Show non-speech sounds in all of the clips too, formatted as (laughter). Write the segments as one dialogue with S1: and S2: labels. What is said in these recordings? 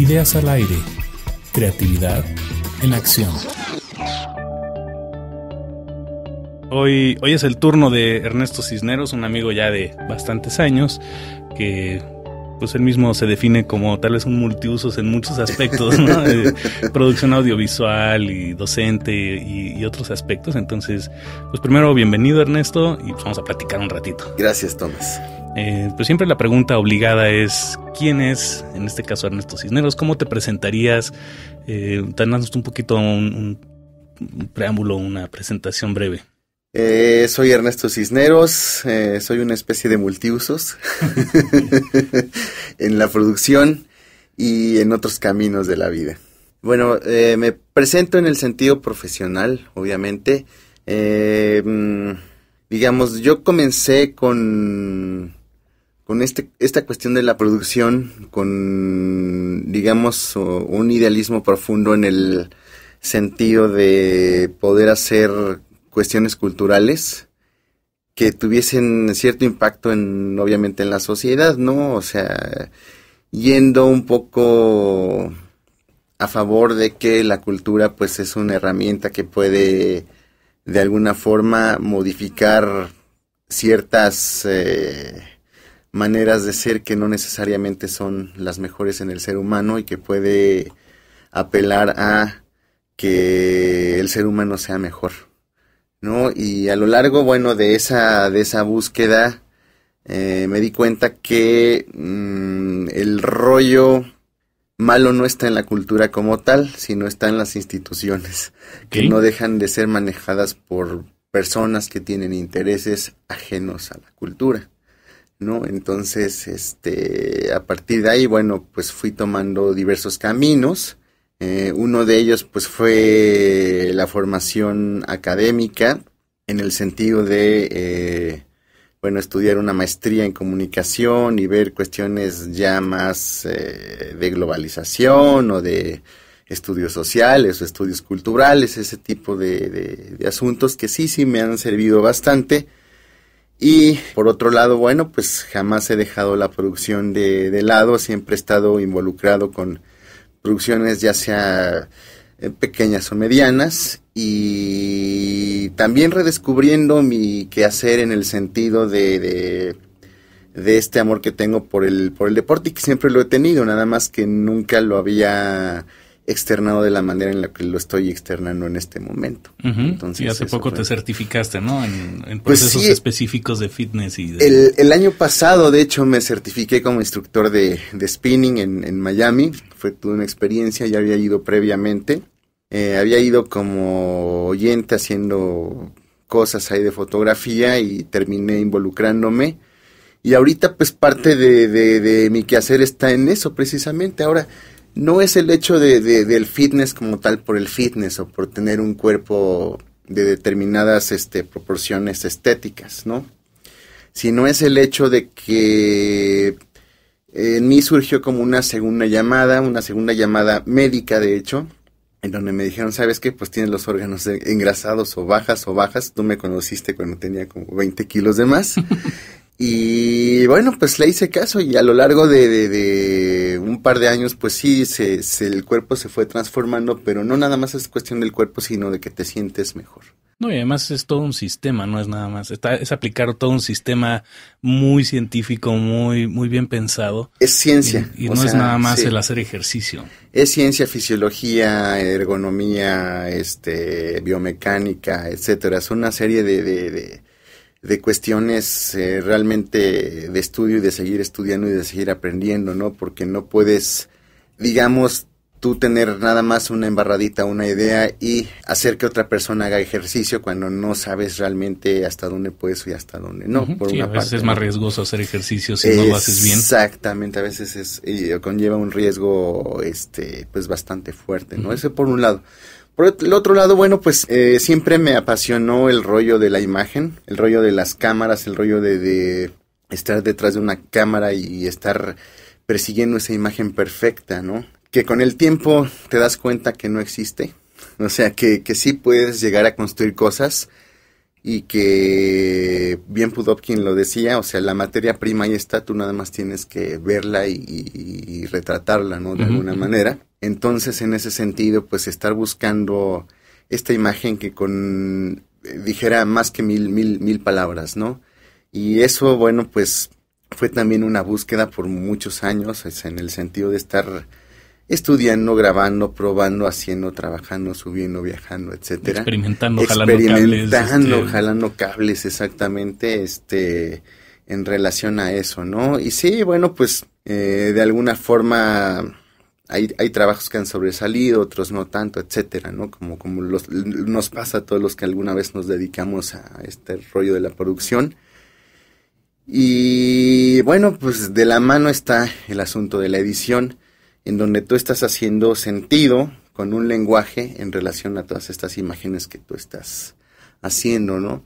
S1: Ideas al aire. Creatividad en acción. Hoy, hoy es el turno de Ernesto Cisneros, un amigo ya de bastantes años, que pues él mismo se define como tal vez un multiusos en muchos aspectos, (laughs) eh, producción audiovisual y docente y, otros aspectos. Entonces, pues primero, bienvenido Ernesto y pues, vamos a platicar un ratito. Gracias, Tomás. Eh, pues siempre la pregunta obligada es, ¿quién es, en este caso Ernesto Cisneros? ¿Cómo te presentarías? Eh, un poquito un, preámbulo, una presentación breve.
S2: Eh, soy Ernesto Cisneros, eh, soy una especie de multiusos (laughs) en la producción y en otros caminos de la vida. Bueno, me presento en el sentido profesional, obviamente. Mm, digamos, yo comencé con con este, esta cuestión de la producción, con, digamos, un idealismo profundo en el sentido de poder hacer cuestiones culturales que tuviesen cierto impacto en, obviamente, en la sociedad, ¿no? O sea, yendo un poco a favor de que la cultura, pues, es una herramienta que puede, de alguna forma, modificar ciertas... Eh, maneras de ser que no necesariamente son las mejores en el ser humano y que puede apelar a que el ser humano sea mejor. ¿No? Y a lo largo, bueno, de esa, de esa búsqueda, eh, me di cuenta que mm, el rollo malo no está en la cultura como tal, sino está en las instituciones, que no dejan de ser manejadas por personas que tienen intereses ajenos a la cultura. ¿no? Entonces, este, a partir de ahí, bueno, pues fui tomando diversos caminos. Eh, uno de ellos, pues, fue la formación académica, en el sentido de, eh, bueno, estudiar una maestría en comunicación y ver cuestiones ya más eh, de globalización o de estudios sociales o estudios culturales, ese tipo de asuntos que sí, sí me han servido bastante y por otro lado, bueno, pues jamás he dejado la producción de, de lado, siempre he estado involucrado con producciones ya sea eh, pequeñas o medianas y también redescubriendo mi quehacer en el sentido de, de, este amor que tengo por el, por el deporte y que siempre lo he tenido, nada más que nunca lo había externado de la manera en la que lo estoy externando en este momento.
S1: Entonces, y hace poco te certificaste, ¿no? En, pues procesos específicos de fitness
S2: y El, año pasado, de hecho, me certifiqué como instructor de, spinning en, Miami. Fue toda una experiencia, ya había ido previamente. Eh, había ido como oyente haciendo cosas ahí de fotografía y terminé involucrándome. Y ahorita, pues, parte de mi quehacer está en eso, precisamente. Ahora no es el hecho de, del fitness como tal por el fitness o por tener un cuerpo de determinadas este, proporciones estéticas, ¿no? Sino es el hecho de que en mí surgió como una segunda llamada, una segunda llamada médica, de hecho, en donde me dijeron, ¿sabes qué? Pues tienes los órganos engrasados o bajas o bajas. Tú me conociste cuando tenía como 20 kilos de más. (laughs) Y bueno, pues le hice caso y a lo largo de, un par de años, pues sí, el cuerpo se fue transformando, pero no nada más es cuestión del cuerpo, sino de que te sientes mejor.
S1: No, y además es todo un sistema, no es nada más. Está, es aplicar todo un sistema muy científico, muy, muy bien pensado. Es ciencia. Y, no es nada más el hacer ejercicio.
S2: Es ciencia, fisiología, ergonomía, este, biomecánica, etcétera. Es una serie de de cuestiones eh, realmente de estudio y de seguir estudiando y de seguir aprendiendo, ¿no? Porque no puedes, digamos, tú tener nada más una embarradita, una idea y hacer que otra persona haga ejercicio cuando no sabes realmente hasta dónde puedes y hasta dónde no. por una a veces es más
S1: riesgoso hacer ejercicio si no lo haces bien.
S2: Exactamente, a veces es, conlleva un riesgo este pues bastante fuerte, ¿no? ese por un lado. Por el otro lado, bueno, pues eh, siempre me apasionó el rollo de la imagen, el rollo de las cámaras, el rollo de, de estar detrás de una cámara y estar persiguiendo esa imagen perfecta, ¿no? Que con el tiempo te das cuenta que no existe. (laughs) O sea, que, que sí puedes llegar a construir cosas y que bien Pudovkin lo decía, o sea, la materia prima ahí está, tú nada más tienes que verla y, retratarla, ¿no? De alguna manera. Entonces, en ese sentido, pues estar buscando esta imagen que con, eh, dijera más que mil, mil, mil palabras, ¿no? Y eso, bueno, pues fue también una búsqueda por muchos años, en el sentido de estar estudiando, grabando, probando, haciendo, trabajando, subiendo, viajando, etcétera. Experimentando, jalando cables. Experimentando, este, jalando cables, exactamente, este, en relación a eso, ¿no? Y sí, bueno, pues eh, de alguna forma hay, hay, trabajos que han sobresalido, otros no tanto, etcétera, ¿no? Como, como los, nos pasa a todos los que alguna vez nos dedicamos a este rollo de la producción. Y bueno, pues de la mano está el asunto de la edición en donde tú estás haciendo sentido con un lenguaje en relación a todas estas imágenes que tú estás haciendo, ¿no?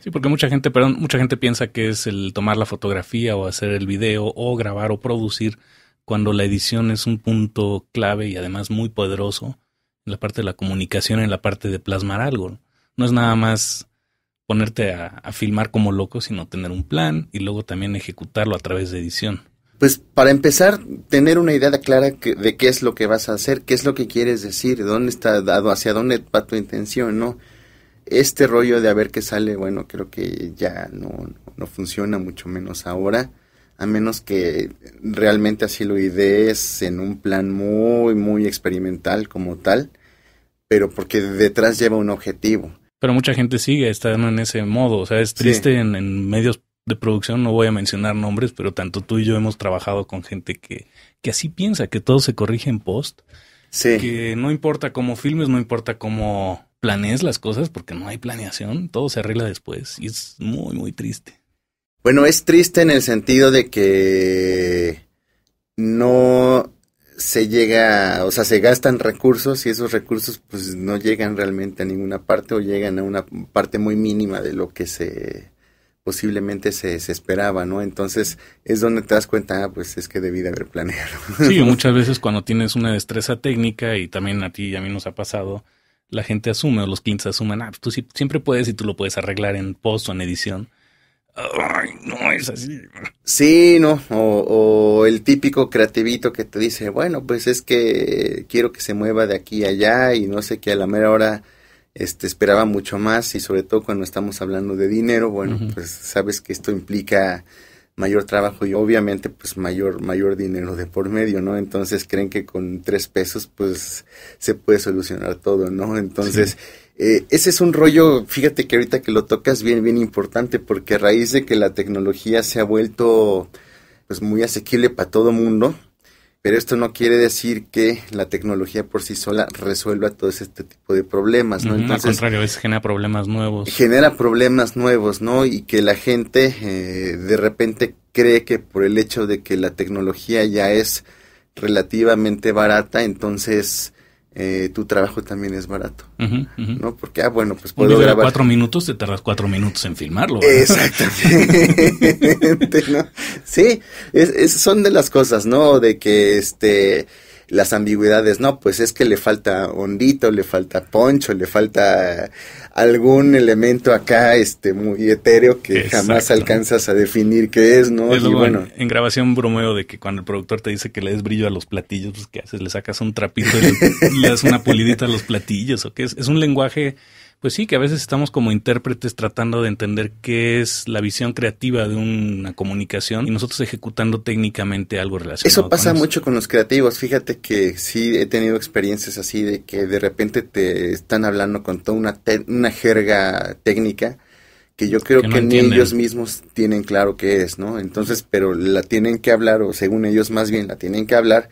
S1: Sí, porque mucha gente, perdón, mucha gente piensa que es el tomar la fotografía o hacer el video o grabar o producir, cuando la edición es un punto clave y además muy poderoso en la parte de la comunicación, en la parte de plasmar algo. No es nada más ponerte a, a filmar como loco, sino tener un plan y luego también ejecutarlo a través de edición.
S2: Pues para empezar, tener una idea clara de qué es lo que vas a hacer, qué es lo que quieres decir, dónde está dado, hacia dónde va tu intención, ¿no? Este rollo de a ver qué sale, bueno, creo que ya no, funciona, mucho menos ahora, a menos que realmente así lo idees en un plan muy, muy experimental como tal, pero porque detrás lleva un objetivo.
S1: Pero mucha gente sigue estando en ese modo, o sea, es triste en, en medios de producción, no voy a mencionar nombres, pero tanto tú y yo hemos trabajado con gente que, así piensa, que todo se corrige en post. Que no importa cómo filmes, no importa cómo planees las cosas, porque no hay planeación, todo se arregla después y es
S2: muy, muy triste. Bueno, es triste en el sentido de que no se llega, o sea, se gastan recursos y esos recursos pues no llegan realmente a ninguna parte o llegan a una parte muy mínima de lo que se posiblemente se esperaba, ¿no? Entonces es donde te das cuenta, ah, pues es que debí de haber planeado. (laughs) Sí,
S1: muchas veces cuando tienes una destreza técnica y también a ti y a mí nos ha pasado, la gente asume, o los clientes asumen, ah, pues tú siempre puedes y tú lo puedes arreglar en post o en edición. Ay, no es
S2: así. Sí, no, o, o, el típico creativito que te dice, bueno, pues es que quiero que se mueva de aquí a allá y no sé qué a la mera hora este, esperaba mucho más y sobre todo cuando estamos hablando de dinero, bueno, pues sabes que esto implica mayor trabajo y obviamente pues mayor mayor dinero de por medio, ¿no? Entonces creen que con tres pesos pues se puede solucionar todo, ¿no? Entonces eh, ese es un rollo, fíjate que ahorita que lo tocas bien bien importante porque a raíz de que la tecnología se ha vuelto pues muy asequible para todo mundo, pero esto no quiere decir que la tecnología por sí sola resuelva todo este tipo de problemas, ¿no? al
S1: contrario, es, genera problemas nuevos.
S2: Genera problemas nuevos, ¿no? Y que la gente eh, de repente cree que por el hecho de que la tecnología ya es relativamente barata, entonces eh, tu trabajo también es barato, ¿no? Porque, ah, bueno, pues puedo grabar. cuatro
S1: minutos, te tardas cuatro minutos en filmarlo.
S2: Exactamente, (laughs) Sí, es, son de las cosas, ¿no? De que, este, las ambigüedades, no, pues es que le falta hondito, le falta poncho, le falta algún elemento acá este muy etéreo que jamás alcanzas a definir qué es, ¿no? Es y bueno,
S1: en, grabación bromeo de que cuando el productor te dice que le des brillo a los platillos, pues ¿qué haces? Le sacas un trapito y le, (laughs) le das una pulidita a los platillos, o qué es, es un lenguaje pues sí, que a veces estamos como intérpretes tratando de entender qué es la visión creativa de una comunicación y nosotros ejecutando técnicamente algo relacionado. Eso pasa mucho
S2: con los creativos. Fíjate que sí he tenido experiencias así de que de repente te están hablando con toda una, una jerga técnica que yo creo que, que ni ellos mismos tienen claro qué es, ¿no? Entonces, pero la tienen que hablar, o según ellos más bien la tienen que hablar,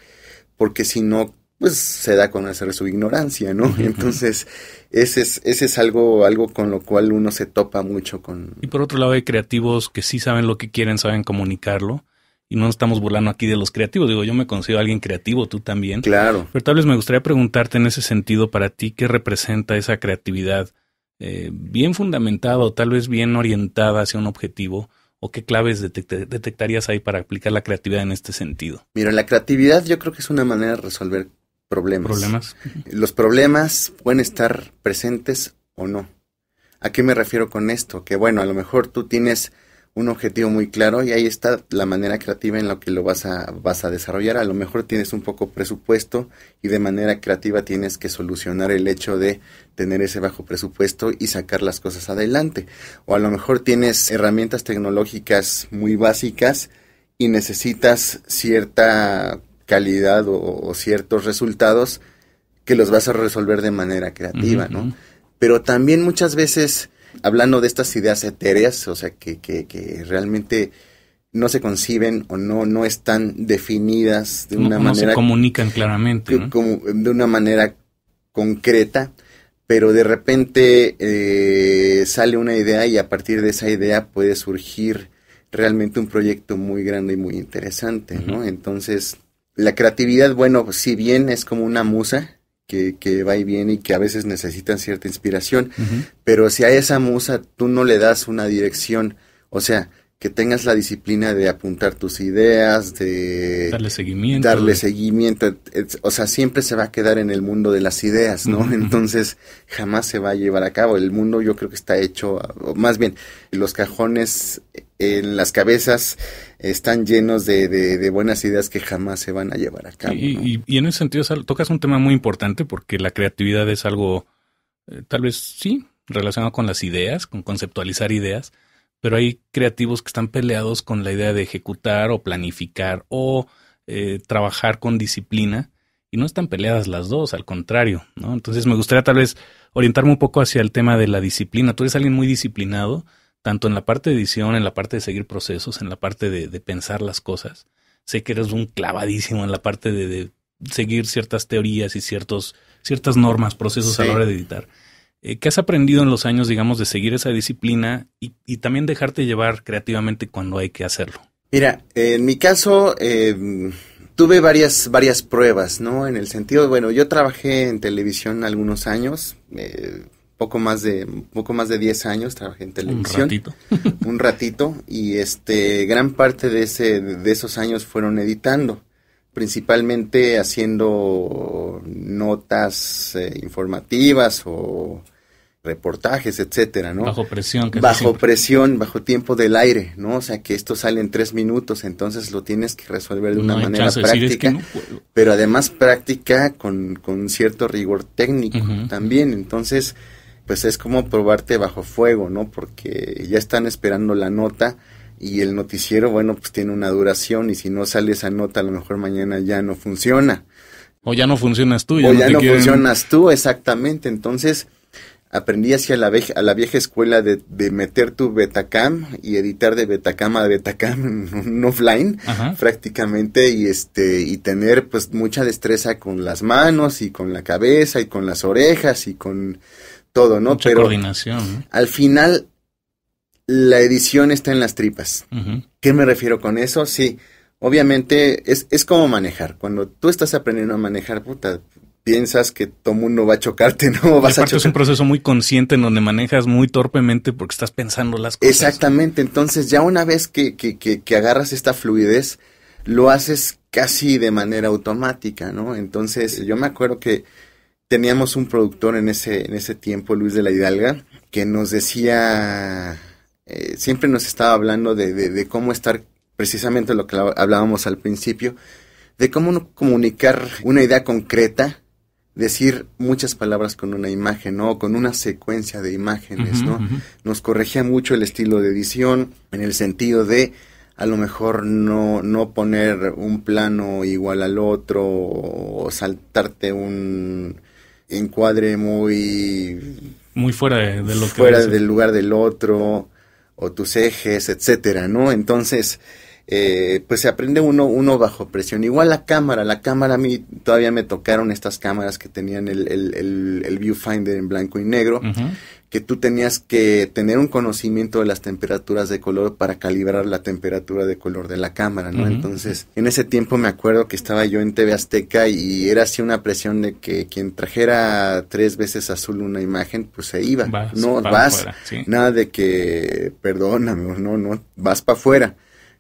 S2: porque si no, pues se da con conocer su ignorancia, ¿no? Entonces, ese es, ese es algo, algo con lo cual uno se topa mucho con...
S1: Y por otro lado hay creativos que sí saben lo que quieren, saben comunicarlo. Y no estamos burlando aquí de los creativos. Digo, yo me considero alguien creativo, tú también. Claro. Pero tal vez me gustaría preguntarte en ese sentido para ti, ¿qué representa esa creatividad eh, bien fundamentada o tal vez bien orientada hacia un objetivo? o qué claves detectarías ahí para aplicar la creatividad en este sentido?
S2: Mira, la creatividad yo creo que es una manera de resolver problemas. Los problemas pueden estar presentes o no. ¿A qué me refiero con esto? Que bueno, a lo mejor tú tienes un objetivo muy claro y ahí está la manera creativa en la que lo vas a, vas a desarrollar. A lo mejor tienes un poco presupuesto y de manera creativa tienes que solucionar el hecho de tener ese bajo presupuesto y sacar las cosas adelante. O a lo mejor tienes herramientas tecnológicas muy básicas y necesitas cierta calidad o, ciertos resultados que los vas a resolver de manera creativa, ¿no? Pero también muchas veces, hablando de estas ideas etéreas, o sea, que, que, realmente no se conciben o no, no están definidas de una manera... No se
S1: comunican claramente. ¿no?
S2: de una manera concreta, pero de repente eh, sale una idea y a partir de esa idea puede surgir realmente un proyecto muy grande y muy interesante, ¿no? Entonces, la creatividad, bueno, si bien es como una musa que, que va y viene y que a veces necesita cierta inspiración, pero si a esa musa tú no le das una dirección, o sea, que tengas la disciplina de apuntar tus ideas, de darle seguimiento. Darle seguimiento. O sea, siempre se va a quedar en el mundo de las ideas, ¿no? Entonces, jamás se va a llevar a cabo. El mundo yo creo que está hecho, más bien, los cajones en las cabezas están llenos de, buenas ideas que jamás se van a llevar a cabo.
S1: Y, en ese sentido tocas un tema muy importante porque la creatividad es algo, eh, tal vez sí, relacionado con las ideas, con conceptualizar ideas, pero hay creativos que están peleados con la idea de ejecutar o planificar o eh, trabajar con disciplina y no están peleadas las dos, al contrario, Entonces me gustaría tal vez orientarme un poco hacia el tema de la disciplina. Tú eres alguien muy disciplinado tanto en la parte de edición, en la parte de seguir procesos, en la parte de, pensar las cosas. Sé que eres un clavadísimo en la parte de, seguir ciertas teorías y ciertos, ciertas normas, procesos a la hora de editar. Eh, ¿Qué has aprendido en los años, digamos, de seguir esa disciplina y, también dejarte llevar creativamente cuando hay que hacerlo?
S2: Mira, en mi caso em, tuve varias, varias pruebas, ¿no? En el sentido, bueno, yo trabajé en televisión algunos años, eh, poco más de poco más de 10 años trabajé en televisión. Un ratito. (laughs) un ratito y este gran parte de ese de esos años fueron editando, principalmente haciendo notas eh, informativas o reportajes, etcétera, ¿no? Bajo
S1: presión. bajo
S2: presión, bajo tiempo del aire, ¿no? O sea, que esto sale en tres minutos, entonces lo tienes que resolver de una manera práctica, pero además práctica con, con cierto rigor técnico también, entonces pues es como probarte bajo fuego, ¿no? Porque ya están esperando la nota y el noticiero, bueno, pues tiene una duración y si no sale esa nota, a lo mejor mañana ya no funciona.
S1: O ya no funcionas tú. Ya o ya no funcionas
S2: tú, exactamente. Entonces aprendí hacia la, a la vieja escuela de, de, meter tu Betacam y editar de Betacam a Betacam en offline prácticamente y este y tener pues mucha destreza con las manos y con la cabeza y con las orejas y con todo, ¿no?
S1: coordinación.
S2: Al final, la edición está en las tripas. ¿Qué me refiero con eso? Sí, obviamente es, es como manejar. Cuando tú estás aprendiendo a manejar, puta, piensas que todo mundo va a chocarte, (laughs) ¿no? Vas es
S1: un proceso muy consciente en donde manejas muy torpemente porque estás pensando las
S2: cosas. Exactamente, entonces ya una vez que, que, que agarras esta fluidez, lo haces casi de manera automática, ¿no? Entonces yo me acuerdo que teníamos un productor en ese, en ese tiempo, Luis de la Hidalga, que nos decía, eh, siempre nos estaba hablando de, de, cómo estar, precisamente lo que hablábamos al principio, de cómo comunicar una idea concreta, decir muchas palabras con una imagen, ¿no? Con una secuencia de imágenes, ¿no? Nos corregía mucho el estilo de edición, en el sentido de a lo mejor no, no poner un plano igual al otro o saltarte un, encuadre muy...
S1: Muy fuera de, lo Fuera del
S2: lugar del otro, o tus ejes, etcétera, ¿no? Entonces, eh, pues se aprende uno, uno bajo presión. Igual la cámara, la cámara a mí todavía me tocaron estas cámaras que tenían el, el, el, viewfinder en blanco y negro que tú tenías que tener un conocimiento de las temperaturas de color para calibrar la temperatura de color de la cámara, ¿no? Entonces, en ese tiempo me acuerdo que estaba yo en TV Azteca y era así una presión de que quien trajera tres veces azul una imagen, pues se iba. no vas, nada de que, perdóname, no, no, vas para afuera.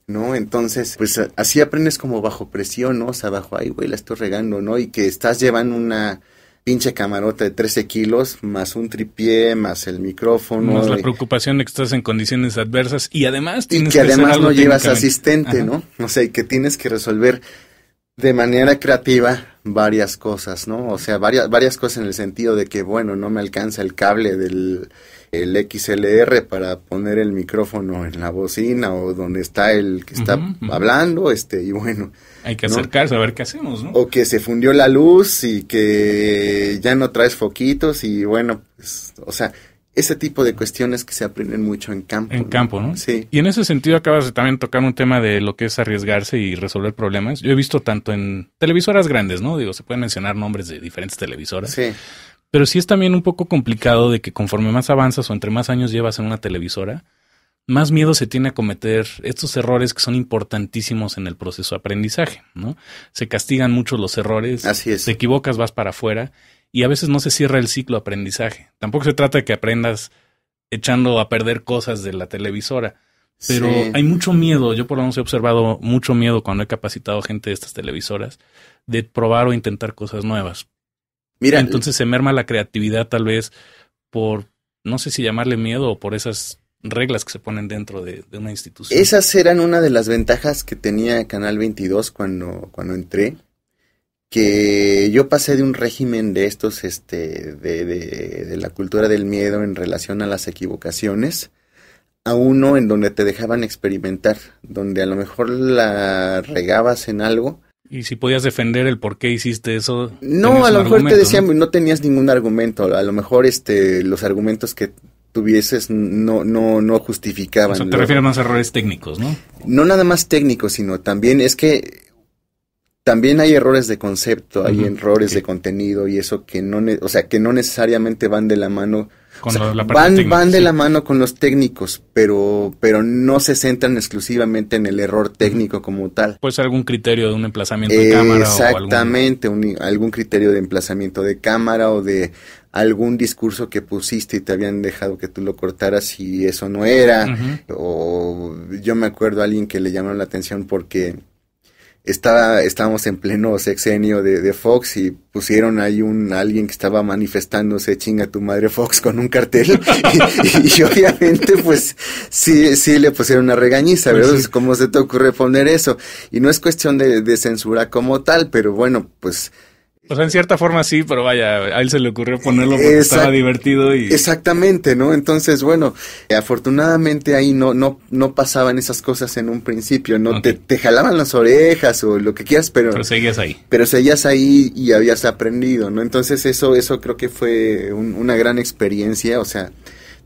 S2: ¿no? Entonces, pues así aprendes como bajo presión, ¿no? O sea, bajo, ay, güey, la estoy regando, ¿no? Y que estás llevando una pinche camarota de 13 kilos, más un tripié, más el micrófono. la
S1: preocupación de que estás en condiciones adversas y además tienes y que, además no llevas asistente, ¿no?
S2: O sea, y que tienes que resolver de manera creativa varias cosas, ¿no? O sea, varias, varias cosas en el sentido de que, bueno, no me alcanza el cable del el XLR para poner el micrófono en la bocina o donde está el que está hablando, este, y bueno,
S1: hay que acercarse a ver qué hacemos, ¿no?
S2: O que se fundió la luz y que ya no traes foquitos y bueno, pues, o sea, ese tipo de cuestiones que se aprenden mucho en campo. En
S1: campo, ¿no? Sí. Y en ese sentido acabas de también tocar un tema de lo que es arriesgarse y resolver problemas. Yo he visto tanto en televisoras grandes, ¿no? Digo, se pueden mencionar nombres de diferentes televisoras. Sí. Pero sí es también un poco complicado de que conforme más avanzas o entre más años llevas en una televisora, más miedo se tiene a cometer estos errores que son importantísimos en el proceso de aprendizaje, ¿no? Se castigan mucho los errores, Así es. te equivocas, vas para afuera y a veces no se cierra el ciclo de aprendizaje. Tampoco se trata de que aprendas echando a perder cosas de la televisora, pero hay mucho miedo, yo por lo menos he observado mucho miedo cuando he capacitado gente de estas televisoras de probar o intentar cosas nuevas. Mira, entonces se merma la creatividad tal vez por no sé si llamarle miedo o por esas reglas que se ponen dentro de, una institución.
S2: Esas eran una de las ventajas que tenía Canal 22 cuando, cuando entré, que yo pasé de un régimen de estos, este, de, la cultura del miedo en relación a las equivocaciones, a uno en donde te dejaban experimentar, donde a lo mejor la regabas en algo,
S1: y si podías defender el por qué hiciste eso. No, a lo mejor te decían,
S2: ¿no? ¿no? tenías ningún argumento. A lo mejor este, los argumentos que tuvieses no, no, no justificaban. te refiere
S1: a más errores técnicos, ¿no?
S2: No nada más técnicos, sino también es que también hay errores de concepto, hay errores de contenido y eso que no, o sea, que no necesariamente van de la mano
S1: van,
S2: de la mano con los técnicos, pero, pero no se centran exclusivamente en el error técnico como tal.
S1: Pues algún criterio de un emplazamiento de cámara. Exactamente,
S2: o algún... algún criterio de emplazamiento de cámara o de algún discurso que pusiste y te habían dejado que tú lo cortaras y eso no era. O yo me acuerdo a alguien que le llamó la atención porque estaba, estábamos en pleno sexenio de, de, Fox y pusieron ahí un alguien que estaba manifestándose chinga tu madre Fox (laughs) con un cartel y, obviamente pues sí, sí le pusieron una regañiza, pues ¿verdad? ¿Cómo se te ocurre poner eso? Y no es cuestión de, de censura como tal, pero bueno, pues
S1: o sea, en cierta forma sí, pero vaya, a él se le ocurrió ponerlo porque estaba divertido
S2: y... Exactamente, ¿no? Entonces, bueno, afortunadamente ahí no, no, no pasaban esas cosas en un principio, ¿no? Te, te, jalaban las orejas o lo que quieras, pero... Pero seguías ahí. Pero seguías ahí y habías aprendido, ¿no? Entonces eso, eso creo que fue una gran experiencia, o sea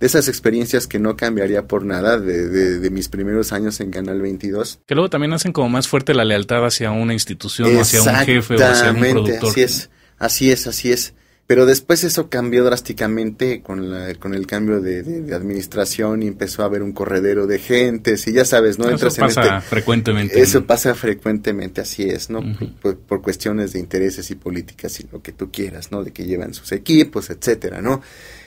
S2: de esas experiencias que no cambiaría por nada de, mis primeros años en Canal 22.
S1: Que luego también hacen como más fuerte la lealtad hacia una institución, hacia un jefe o hacia un productor. Así es,
S2: así es, así es. Pero después eso cambió drásticamente con, la, con el cambio de, administración y empezó a haber un corredero de gente y ya sabes, ¿no? eso pasa este frecuentemente. Eso pasa frecuentemente, así es, ¿no? por, por, cuestiones de intereses y políticas y lo que tú quieras, ¿no? De que llevan sus equipos, etcétera, ¿no?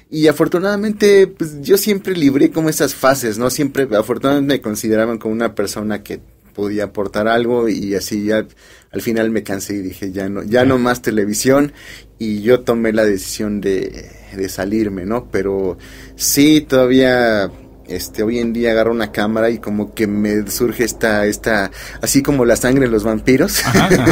S2: Y afortunadamente, pues yo siempre libré como esas fases, ¿no? Siempre, afortunadamente me consideraban como una persona que podía aportar algo y así ya al final me cansé y dije ya no ya no más televisión y yo tomé la decisión de, de salirme no pero sí todavía este, hoy en día agarro una cámara y como que me surge esta, esta, así como la sangre de los vampiros,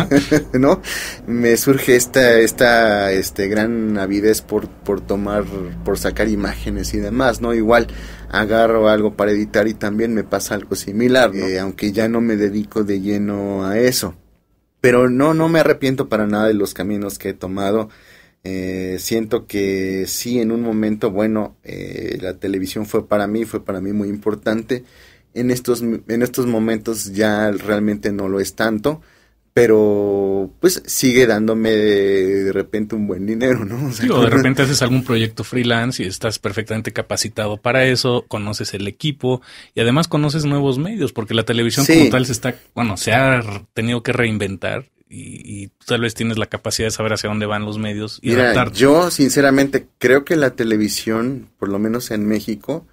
S2: (laughs) ¿no? Me surge esta, esta, este, gran avidez por, por tomar, por sacar imágenes y demás, ¿no? Igual agarro algo para editar y también me pasa algo similar, eh, aunque ya no me dedico de lleno a eso. Pero no, no me arrepiento para nada de los caminos que he tomado eh, siento que sí, en un momento, bueno, eh, la televisión fue para mí, fue para mí muy importante. En estos, en estos momentos ya realmente no lo es tanto, pero pues sigue dándome de, repente un buen dinero, ¿no? O de repente
S1: haces algún proyecto freelance y estás perfectamente capacitado para eso, conoces el equipo y además conoces nuevos medios, porque la televisión como tal se está, bueno, se ha tenido que reinventar y, tal vez tienes la capacidad de saber hacia dónde van los medios
S2: y Mira, Yo sinceramente creo que la televisión, por lo menos en México,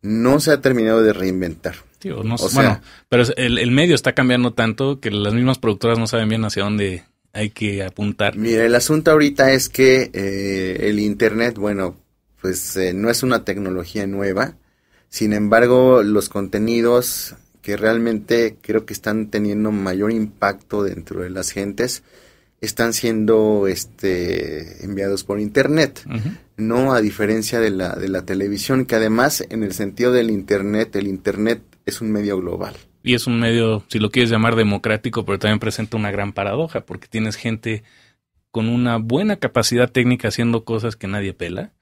S2: no se ha terminado de reinventar. bueno,
S1: pero el, medio está cambiando tanto que las mismas productoras no saben bien hacia dónde hay que apuntar.
S2: Mira, el asunto ahorita es que eh, el Internet, bueno, pues eh, no es una tecnología nueva. Sin embargo, los contenidos que realmente creo que están teniendo mayor impacto dentro de las gentes están siendo este, enviados por internet, no a diferencia de la, de la televisión, que además en el sentido del internet, el internet es un medio global.
S1: Y es un medio, si lo quieres llamar democrático, pero también presenta una gran paradoja, porque tienes gente con una buena capacidad técnica haciendo cosas que nadie pela,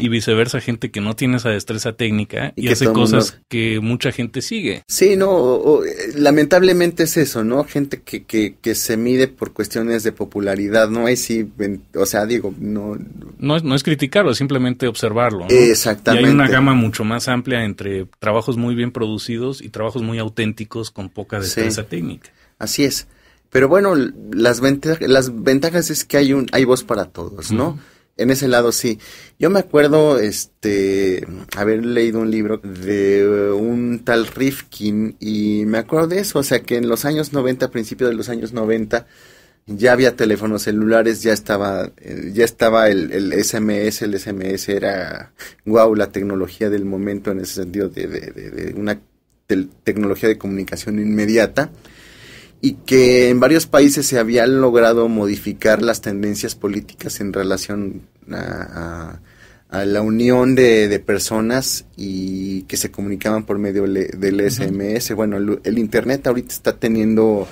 S1: y viceversa, gente que no tiene esa destreza técnica y, hace cosas que mucha gente sigue.
S2: Sí, no, lamentablemente es eso, ¿no? Gente que, que, que, se mide por cuestiones de popularidad, ¿no? Ahí sí, o sea, digo, no...
S1: No, no es criticarlo, es simplemente observarlo. Exactamente. hay una gama mucho más amplia entre trabajos muy bien producidos y trabajos muy auténticos con poca destreza técnica.
S2: Así es. Pero bueno, las, las ventajas es que hay, un, hay voz para todos, ¿no? En ese lado sí. Yo me acuerdo este haber leído un libro de eh, un tal Rifkin y me acuerdo de eso, o sea que en los años 90, a principios de los años 90 ya había teléfonos celulares, ya estaba eh, ya estaba el, SMS, el SMS era wow, la tecnología del momento en ese sentido de, una tecnología de comunicación inmediata y que en varios países se habían logrado modificar las tendencias políticas en relación a, la unión de, personas y que se comunicaban por medio del SMS. Bueno, el, Internet ahorita está teniendo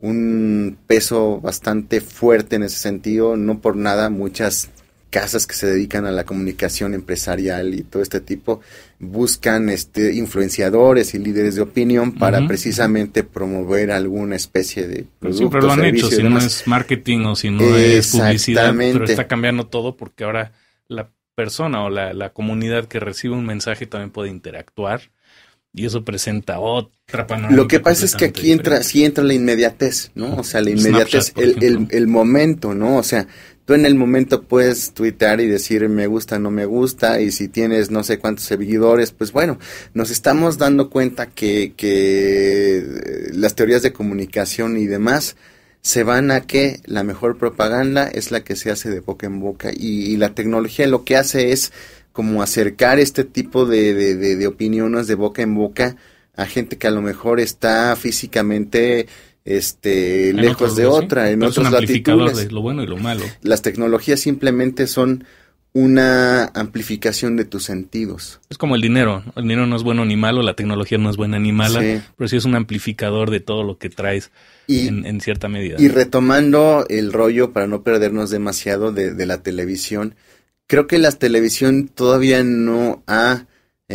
S2: un peso bastante fuerte en ese sentido, no por nada muchas casas que se dedican a la comunicación empresarial y todo este tipo buscan este influenciadores y líderes de opinión para precisamente promover alguna especie de producto, siempre lo han hecho si no es
S1: marketing o si no es publicidad pero está cambiando todo porque ahora la persona o la, comunidad que recibe un mensaje también puede interactuar y eso presenta otra panorámica. Lo que pasa es que aquí entra,
S2: sí entra la inmediatez, ¿no? O sea, la inmediatez, el, el, el, momento, ¿no? O sea, tú en el momento puedes tuitear y decir me gusta, no me gusta, y si tienes no sé cuántos seguidores, pues bueno, nos estamos dando cuenta que, que eh, las teorías de comunicación y demás se van a que la mejor propaganda es la que se hace de boca en boca y, la tecnología lo que hace es como acercar este tipo de, de, de opiniones de boca en boca a gente que a lo mejor está físicamente este, lejos de otra, en otros latitudes.
S1: lo bueno y lo malo.
S2: Las tecnologías simplemente son una amplificación de tus sentidos.
S1: Es como el dinero. El dinero no es bueno ni malo, la tecnología no es buena ni mala, pero sí es un amplificador de todo lo que traes en, cierta medida. Y
S2: retomando el rollo para no perdernos demasiado de, de la televisión, creo que la televisión todavía no ha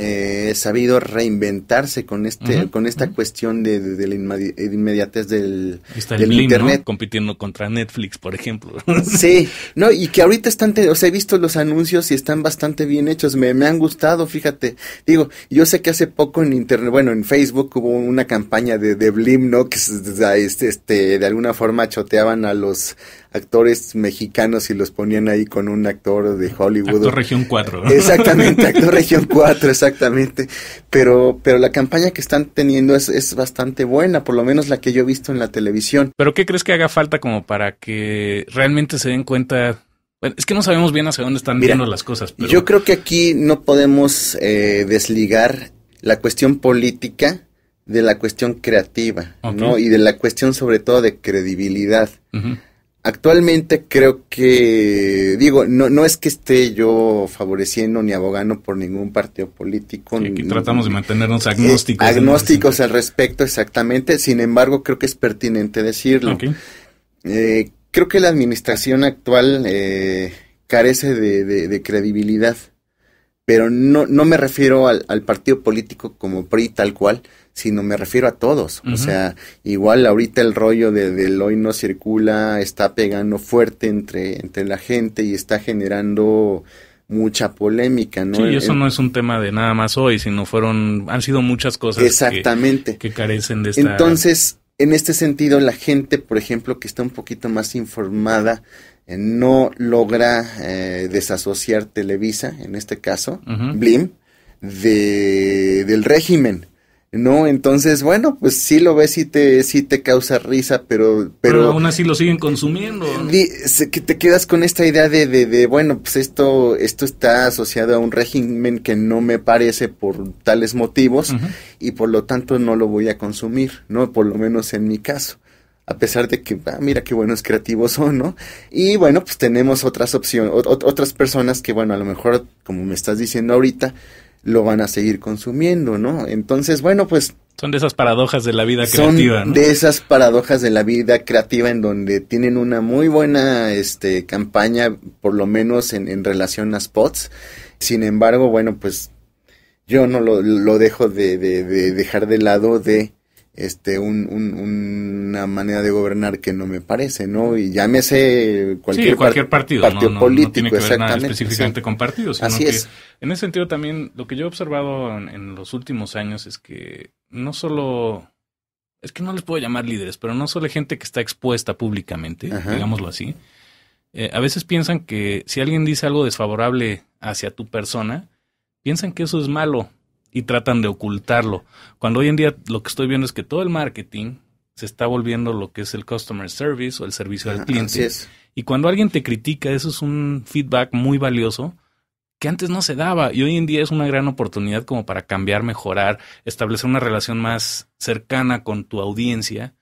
S2: eh, sabido reinventarse con este con esta cuestión de, de, la inmediatez del,
S1: del internet compitiendo contra Netflix por ejemplo (laughs) sí
S2: no y que ahorita están o sea he visto los anuncios y están bastante bien hechos me, me han gustado fíjate digo yo sé que hace poco en internet bueno en Facebook hubo una campaña de, de Blim no que este, este de alguna forma choteaban a los actores mexicanos y los ponían ahí con un actor de Hollywood. Actor
S1: Región 4. Exactamente, (laughs)
S2: actor Región 4, exactamente. Pero, pero la campaña que están teniendo es, es bastante buena, por lo menos la que yo he visto en la televisión.
S1: ¿Pero qué crees que haga falta como para que realmente se den cuenta es que no sabemos bien hacia dónde están yendo viendo las cosas. Yo
S2: creo que aquí no podemos eh, desligar la cuestión política de la cuestión creativa, ¿no? Y de la cuestión sobre todo de credibilidad. Ajá. Actualmente creo que, digo, no, no es que esté yo favoreciendo ni abogando por ningún partido político. tratamos de
S1: mantenernos eh, agnósticos. agnósticos
S2: al respecto, exactamente. Sin embargo, creo que es pertinente decirlo. Eh, creo que la administración actual eh, carece de, credibilidad, pero no, no me refiero al, al partido político como PRI tal cual, sino me refiero a todos. O sea, igual ahorita el rollo de, del hoy no circula está pegando fuerte entre, entre la gente y está generando mucha polémica, Sí, y eso no
S1: es un tema de nada más hoy, sino fueron, han sido muchas cosas Que, carecen de esta... Entonces,
S2: en este sentido, la gente, por ejemplo, que está un poquito más informada, eh, no logra eh, desasociar Televisa, en este caso, Blim, de, del régimen. ¿no? Entonces, bueno, pues sí lo ves y te, si te causa risa, pero, pero... aún
S1: así lo siguen consumiendo.
S2: que te quedas con esta idea de, de, bueno, pues esto, esto está asociado a un régimen que no me parece por tales motivos y por lo tanto no lo voy a consumir, ¿no? Por lo menos en mi caso a pesar de que, ah, mira qué buenos creativos son, ¿no? Y bueno, pues tenemos otras opciones, otras personas que, bueno, a lo mejor, como me estás diciendo ahorita, lo van a seguir consumiendo, ¿no? Entonces, bueno, pues...
S1: Son de esas paradojas de la vida creativa. Son de
S2: esas paradojas de la vida creativa en donde tienen una muy buena este, campaña, por lo menos en, en relación a spots. Sin embargo, bueno, pues yo no lo, lo dejo de, de dejar de lado de este una manera de gobernar que no me parece, ¿no? Y llámese cualquier, partido, partido político, exactamente, específicamente con partidos. Así es.
S1: En ese sentido también lo que yo he observado en, los últimos años es que no solo es que no les puedo llamar líderes, pero no solo gente que está expuesta públicamente, digámoslo así. Eh, a veces piensan que si alguien dice algo desfavorable hacia tu persona, piensan que eso es malo, y tratan de ocultarlo. Cuando hoy en día lo que estoy viendo es que todo el marketing se está volviendo lo que es el customer service o el servicio al cliente. Y cuando alguien te critica, eso es un feedback muy valioso que antes no se daba y hoy en día es una gran oportunidad como para cambiar, mejorar, establecer una relación más cercana con tu audiencia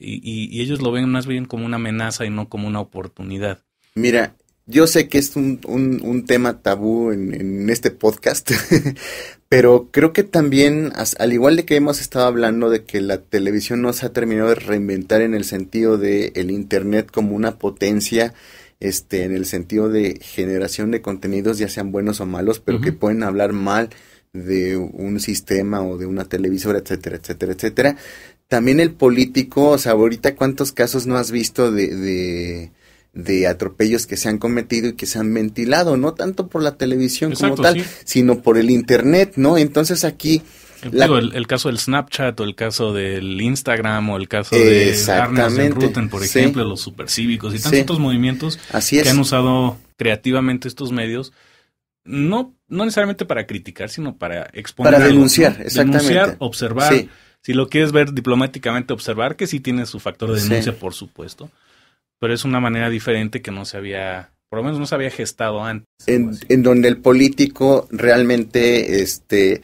S1: y ellos lo ven más bien como una amenaza y no como una oportunidad.
S2: Mira, yo sé que es un, un, tema tabú en, este podcast, (laughs) pero creo que también, al igual de que hemos estado hablando de que la televisión no se ha terminado de reinventar en el sentido de el Internet como una potencia, este, en el sentido de generación de contenidos, ya sean buenos o malos, pero que pueden hablar mal de un sistema o de una televisora, etcétera, etcétera, etcétera. También el político, o sea, ahorita cuántos casos no has visto de de atropellos que se han cometido y que se han ventilado, no tanto por la televisión como tal, sino por el Internet, ¿no? Entonces aquí... el,
S1: caso del Snapchat o el caso del Instagram o el caso de Arnes Rutten, por ejemplo, los los supercívicos y tantos movimientos Así que han usado creativamente estos medios, no, no necesariamente para criticar, sino para exponer. Para denunciar, exactamente. Denunciar, observar. Si lo quieres ver diplomáticamente, observar que sí tiene su factor de denuncia, por supuesto pero es una manera diferente que no se había, por lo menos no se había gestado antes.
S2: En, donde el político realmente este,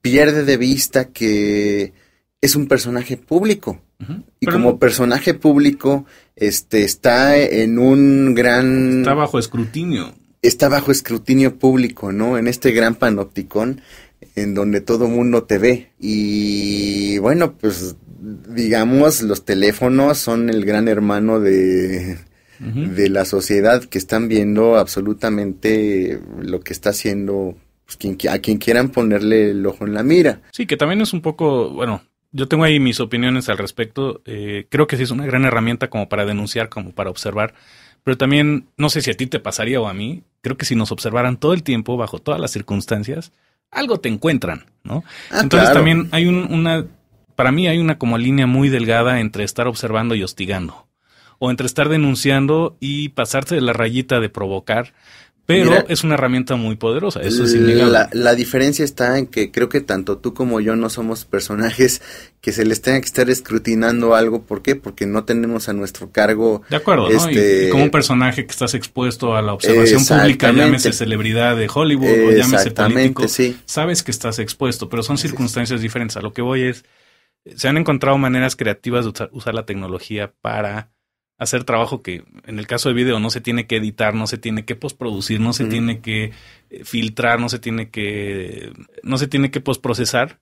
S2: pierde de vista que es un personaje público. Y como personaje público, este está en un gran está bajo
S1: escrutinio.
S2: Está bajo escrutinio público, ¿no? En este gran panopticón en donde todo mundo te ve. Y bueno, pues digamos, los teléfonos son el gran hermano de, la sociedad que están viendo absolutamente lo que está haciendo pues, a quien quieran ponerle el ojo en la mira.
S1: Sí, que también es un poco, bueno, yo tengo ahí mis opiniones al respecto. Eh, creo que sí es una gran herramienta como para denunciar, como para observar. Pero también, no sé si a ti te pasaría o a mí, creo que si nos observaran todo el tiempo, bajo todas las circunstancias, algo te encuentran, ¿no? Ah, Entonces también hay una para mí hay una como línea muy delgada entre estar observando y hostigando, o entre estar denunciando y pasarse de la rayita de provocar, pero es una herramienta muy poderosa, eso
S2: La, diferencia está en que creo que tanto tú como yo no somos personajes que se les tenga que estar escrutinando algo. ¿Por qué? Porque no tenemos a nuestro cargo. De acuerdo, este, como un
S1: personaje que estás expuesto a la observación pública, llámese celebridad
S2: de Hollywood o llámese político, sabes que estás expuesto,
S1: pero son circunstancias diferentes. A lo que voy es se han encontrado maneras creativas de usar, la tecnología para hacer trabajo que en el caso de video no se tiene que editar, no se tiene que postproducir, no se tiene que eh, filtrar, no se tiene que no se tiene que postprocesar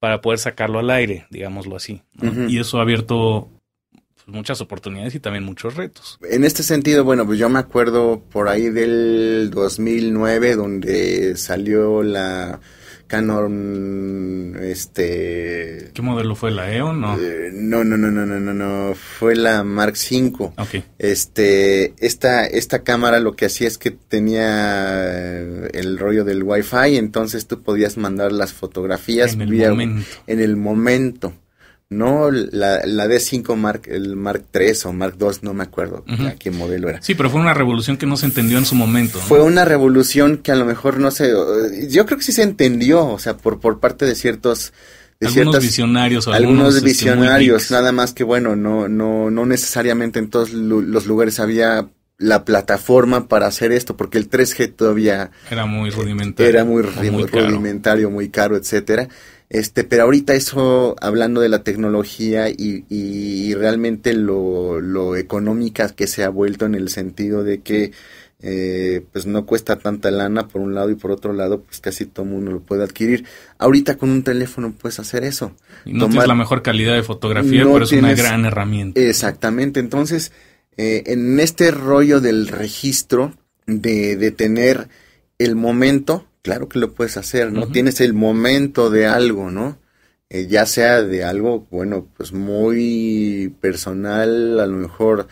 S1: para poder sacarlo al aire, digámoslo así. Y eso ha abierto pues, muchas oportunidades y también muchos retos.
S2: En este sentido, bueno, pues yo me acuerdo por ahí del 2009 donde salió la Canon, este... ¿Qué modelo fue la EON? No? Eh, no, no, no, no, no, no, no, fue la Mark V. Este, esta, esta cámara lo que hacía es que tenía el rollo del Wi-Fi, entonces tú podías mandar las fotografías En el momento. No, la, la D5 Mark, el Mark III o Mark II, no me acuerdo qué modelo era.
S1: Sí, pero fue una revolución que no se entendió en su momento. Fue
S2: una revolución que a lo mejor no sé, Yo creo que sí se entendió, o sea, por, por parte de ciertos... De algunos
S1: visionarios. algunos, este, visionarios,
S2: nada más que bueno, no, no, no necesariamente en todos los lugares había la plataforma para hacer esto, porque el 3G todavía
S1: era muy eh, rudimentario, era
S2: muy, rudimentario, muy caro, etcétera. Este, pero ahorita eso, hablando de la tecnología y, realmente lo, económica que se ha vuelto en el sentido de que eh, pues no cuesta tanta lana por un lado y por otro lado pues casi todo mundo lo puede adquirir. Ahorita con un teléfono puedes hacer eso. no tienes la
S1: mejor calidad de fotografía, pero es una gran herramienta.
S2: Exactamente, entonces eh, en este rollo del registro de, de tener el momento, claro que lo puedes hacer, ¿no? Tienes el momento de algo, ¿no? Eh, ya sea de algo, bueno, pues muy personal, a lo mejor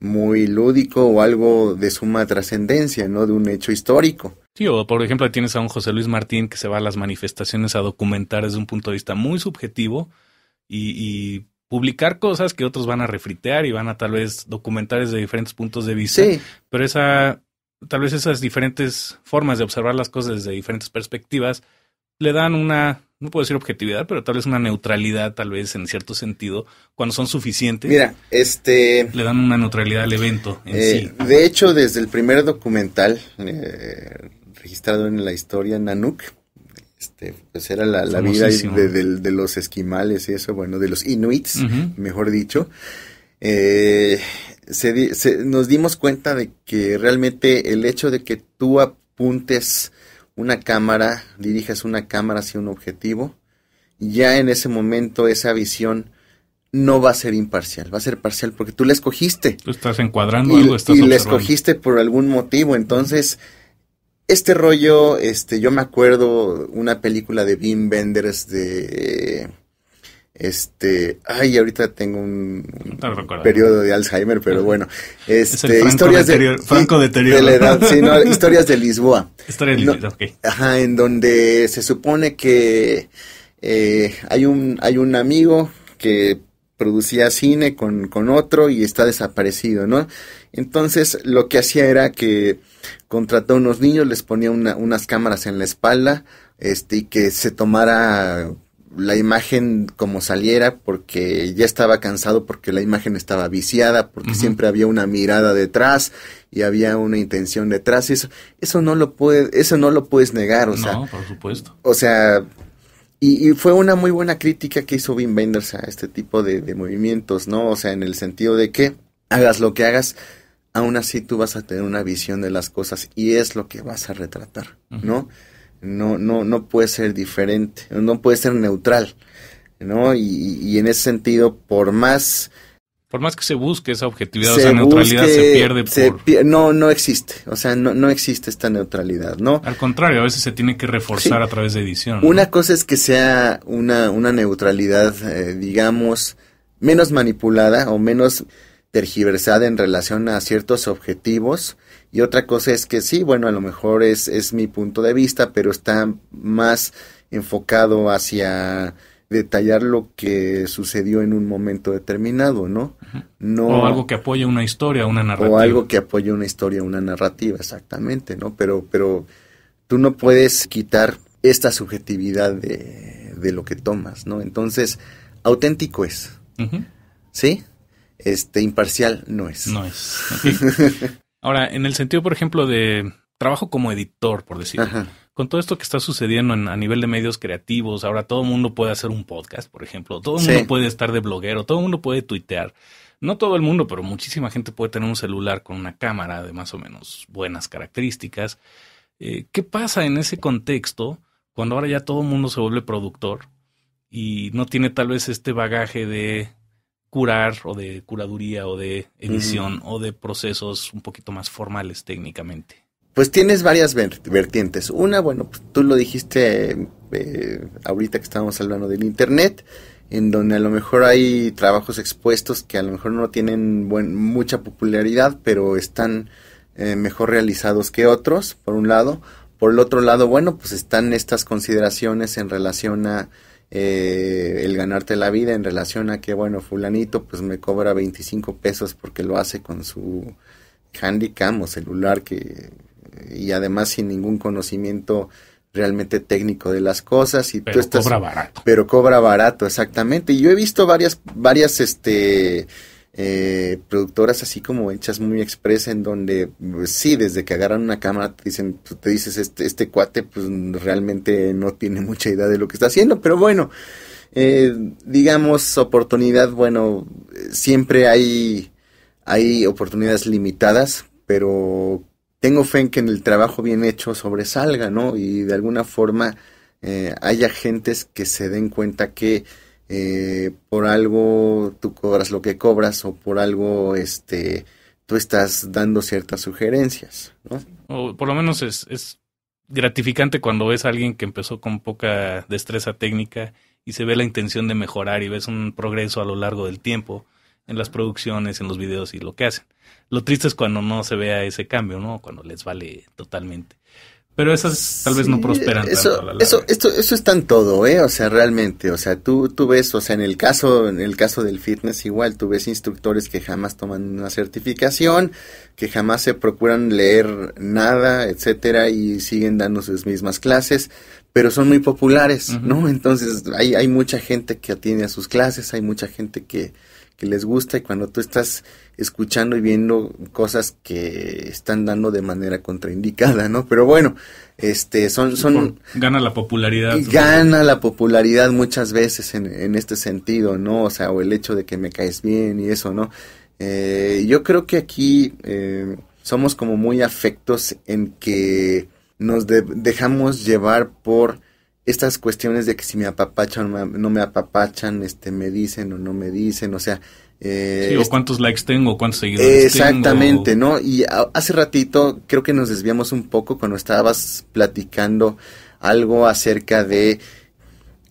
S2: muy lúdico o algo de suma trascendencia, ¿no? De un hecho histórico.
S1: Sí, o por ejemplo tienes a un José Luis Martín que se va a las manifestaciones a documentar desde un punto de vista muy subjetivo y, y publicar cosas que otros van a refritear y van a tal vez documentar desde diferentes puntos de vista. Sí. Pero esa tal vez esas diferentes formas de observar las cosas desde diferentes perspectivas le dan una, no puedo decir objetividad, pero tal vez una neutralidad, tal vez en cierto sentido, cuando son suficientes. Mira, este... Le dan una neutralidad al evento eh,
S2: sí. De hecho, desde el primer documental eh, registrado en la historia, Nanuk este, pues era la, vida de, los esquimales y eso, bueno, de los inuits, mejor dicho. Eh, se, nos dimos cuenta de que realmente el hecho de que tú apuntes una cámara, dirijas una cámara hacia un objetivo, ya en ese momento esa visión no va a ser imparcial, va a ser parcial porque tú la escogiste. Tú estás encuadrando y, algo, estás Y la escogiste por algún motivo, entonces este rollo, este, yo me acuerdo una película de Wim Benders de este, ay, ahorita tengo un, periodo de Alzheimer, pero bueno, este, es historias de, franco de la edad, sí, no, (laughs) historias de Lisboa. Historias de Lisboa, okay. Ajá, en donde se supone que eh, hay un hay un amigo que producía cine con, otro y está desaparecido, ¿no? Entonces lo que hacía era que contrató a unos niños, les ponía unas cámaras en la espalda, este, y que se tomara la imagen como saliera porque ya estaba cansado, porque la imagen estaba viciada, porque siempre había una mirada detrás y había una intención detrás. Y eso, eso no lo puede, eso no lo puedes negar, o no, sea.
S1: por supuesto.
S2: O sea, y, fue una muy buena crítica que hizo Wim Wenders a este tipo de, movimientos, ¿no? O sea, en el sentido de que hagas lo que hagas, aún así tú vas a tener una visión de las cosas y es lo que vas a retratar, ¿no? no, no, no puede ser diferente, no puede ser neutral, ¿no? Y, en ese sentido, por más...
S1: Por más que se busque esa objetividad, esa neutralidad se pierde. Por...
S2: no, no existe, o sea, no, existe esta neutralidad, ¿no? Al contrario, a veces se tiene que reforzar a través de edición. Una cosa es que sea una, neutralidad, eh, digamos, menos manipulada o menos tergiversada en relación a ciertos objetivos, y otra cosa es que sí, bueno, a lo mejor es, es mi punto de vista, pero está más enfocado hacia detallar lo que sucedió en un momento determinado, ¿no? no o algo
S1: que apoya una historia, una narrativa. O algo
S2: que apoya una historia, una narrativa, exactamente, ¿no? Pero, pero tú no puedes quitar esta subjetividad de, lo que tomas, ¿no? Entonces, auténtico es, ¿sí? Este, imparcial no es. No es. (laughs)
S1: Ahora, en el sentido, por ejemplo, de trabajo como editor, por decirlo. Con todo esto que está sucediendo a nivel de medios creativos, ahora todo el mundo puede hacer un podcast, por ejemplo. Todo el mundo puede estar de bloguero, todo el mundo puede tuitear. No todo el mundo, pero muchísima gente puede tener un celular con una cámara de más o menos buenas características. Eh, ¿Qué pasa en ese contexto cuando ahora ya todo el mundo se vuelve productor y no tiene tal vez este bagaje de curar o de curaduría o de edición o de procesos un poquito más formales técnicamente?
S2: Pues tienes varias vertientes. Una, bueno, pues tú lo dijiste eh, ahorita que estábamos hablando del Internet, en donde a lo mejor hay trabajos expuestos que a lo mejor no tienen buen, mucha popularidad, pero están eh, mejor realizados que otros, por un lado. Por el otro lado, bueno, pues están estas consideraciones en relación a eh, el ganarte la vida en relación a que, bueno, fulanito pues me cobra 25 pesos porque lo hace con su handicam o celular que y además sin ningún conocimiento realmente técnico de las cosas y pero tú cobra barato pero cobra barato exactamente y yo he visto varias varias este eh, productoras así como hechas muy expresa en donde pues, sí, desde que agarran una cámara te dicen, pues, te dices, este, este, cuate pues realmente no tiene mucha idea de lo que está haciendo, pero bueno, eh, digamos oportunidad, bueno, siempre hay, hay oportunidades limitadas, pero tengo fe en que en el trabajo bien hecho sobresalga, ¿no? Y de alguna forma hay eh, haya agentes que se den cuenta que eh, por algo tú cobras lo que cobras o por algo este tú estás dando ciertas sugerencias, ¿no?
S1: O por lo menos es, gratificante cuando ves a alguien que empezó con poca destreza técnica y se ve la intención de mejorar y ves un progreso a lo largo del tiempo en las producciones, en los videos y lo que hacen. Lo triste es cuando no se vea ese cambio, ¿no? Cuando les vale totalmente.
S2: Pero esas tal vez no prosperan. Eso, eso, esto, eso está en todo, ¿eh? O sea, realmente, o sea, tú, tú ves, o sea, en el caso, en el caso del fitness igual, tú ves instructores que jamás toman una certificación, que jamás se procuran leer nada, etcétera, y siguen dando sus mismas clases, pero son muy populares, ¿no? Entonces, hay, hay mucha gente que atiende a sus clases, hay mucha gente que, que les gusta y cuando tú estás escuchando y viendo cosas que están dando de manera contraindicada, ¿no? Pero bueno, este, son...
S1: gana la popularidad. Gana
S2: la popularidad muchas veces en, este sentido, ¿no? O sea, o el hecho de que me caes bien y eso, ¿no? Eh, yo creo que aquí eh, somos como muy afectos en que nos dejamos llevar por estas cuestiones de que si me apapachan o no me apapachan, este, me dicen o no me dicen, o sea... Eh, sí, o
S1: cuántos likes tengo, cuántos seguidores exactamente,
S2: tengo. Exactamente, ¿no? Y hace ratito creo que nos desviamos un poco cuando estabas platicando algo acerca de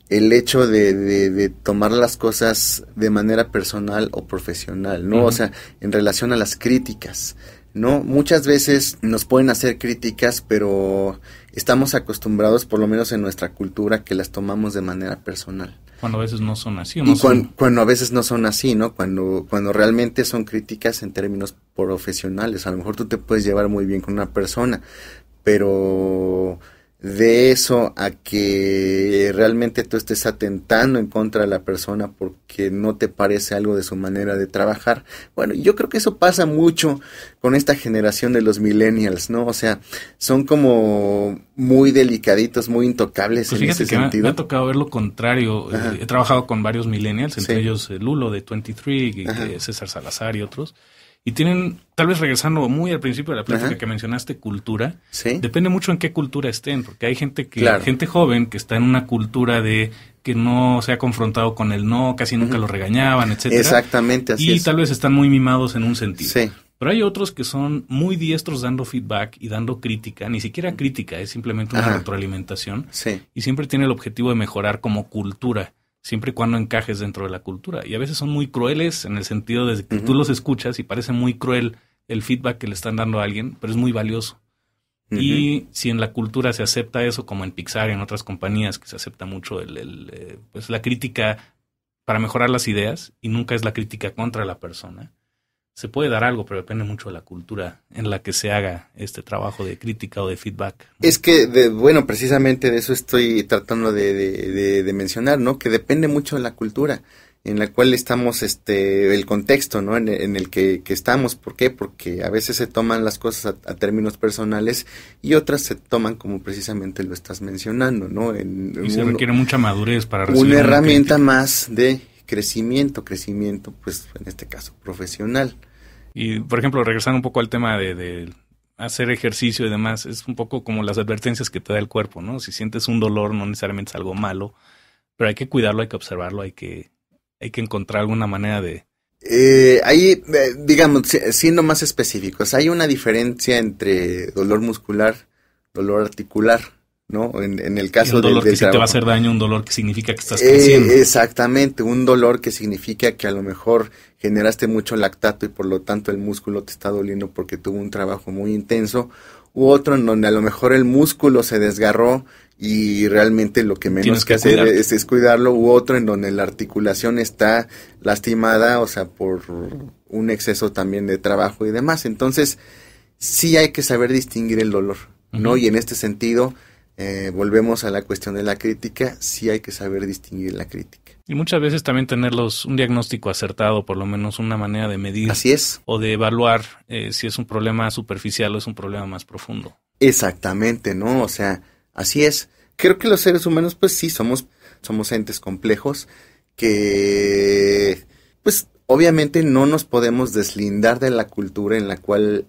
S2: el hecho de, tomar las cosas de manera personal o profesional, ¿no? O sea, en relación a las críticas, ¿no? Muchas veces nos pueden hacer críticas, pero estamos acostumbrados, por lo menos en nuestra cultura, que las tomamos de manera personal.
S1: Cuando a veces no son así. No
S2: cuando, a veces no son así, ¿no? Cuando, cuando realmente son críticas en términos profesionales. A lo mejor tú te puedes llevar muy bien con una persona, pero de eso a que realmente tú estés atentando en contra de la persona porque no te parece algo de su manera de trabajar. Bueno, yo creo que eso pasa mucho con esta generación de los millennials, ¿no? O sea, son como muy delicaditos, muy intocables pues en ese sentido. Me ha,
S1: tocado ver lo contrario. He trabajado con varios millennials, entre ellos Lulo de 23, y César Salazar y otros y tienen, tal vez regresando muy al principio de la plática que mencionaste, cultura. ¿Sí? Depende mucho en qué cultura estén, porque hay gente que, gente joven que está en una cultura de que no se ha confrontado con el no, casi nunca lo regañaban, etcétera. Exactamente, así Y tal vez están muy mimados en un sentido. Sí. Pero hay otros que son muy diestros dando feedback y dando crítica, ni siquiera crítica, es simplemente una retroalimentación. Y siempre tiene el objetivo de mejorar como cultura siempre y cuando encajes dentro de la cultura. Y a veces son muy crueles en el sentido de que tú los escuchas y parece muy cruel el feedback que le están dando a alguien, pero es muy valioso. Y si en la cultura se acepta eso, como en Pixar y en otras compañías, que se acepta mucho el, eh, pues la crítica para mejorar las ideas y nunca es la crítica contra la persona, se puede dar algo, pero depende mucho de la cultura en la que se haga este trabajo de crítica o de feedback.
S2: Es que, bueno, precisamente de eso estoy tratando de, mencionar, ¿no? Que depende mucho de la cultura en la cual estamos, este, el contexto, ¿no? En, el que, estamos. ¿Por qué? Porque a veces se toman las cosas a, términos personales y otras se toman como precisamente lo estás mencionando, ¿no? y se requiere mucha madurez para recibir. Una herramienta más de crecimiento, crecimiento, pues en este caso profesional.
S1: Y, por ejemplo, regresando un poco al tema de, hacer ejercicio y demás, es un poco como las advertencias que te da el cuerpo, ¿no? Si sientes un dolor, no necesariamente es algo malo, pero hay que cuidarlo, hay que observarlo, hay que, hay que encontrar alguna manera de...
S2: Eh, ahí, eh, digamos, siendo más específicos, hay una diferencia entre dolor muscular, dolor articular. ¿no? En, el caso de dolor que te va a
S1: hacer daño, un dolor que significa que estás eh, creciendo.
S2: exactamente, un dolor que significa que a lo mejor generaste mucho lactato y por lo tanto el músculo te está doliendo porque tuvo un trabajo muy intenso, u otro en donde a lo mejor el músculo se desgarró y realmente lo que menos que, hacer es, cuidarlo, u otro en donde la articulación está lastimada, o sea, por un exceso también de trabajo y demás. Entonces, sí hay que saber distinguir el dolor, ¿no? Y en este sentido, eh, volvemos a la cuestión de la crítica, sí hay que saber distinguir la crítica.
S1: Y muchas veces también tenerlos un diagnóstico acertado, por lo menos una manera de medir. O de evaluar eh, si es un problema superficial o es un problema más profundo.
S2: Exactamente, ¿no? O sea, así es. Creo que los seres humanos, pues sí, somos, somos entes complejos que, pues obviamente no nos podemos deslindar de la cultura en la cual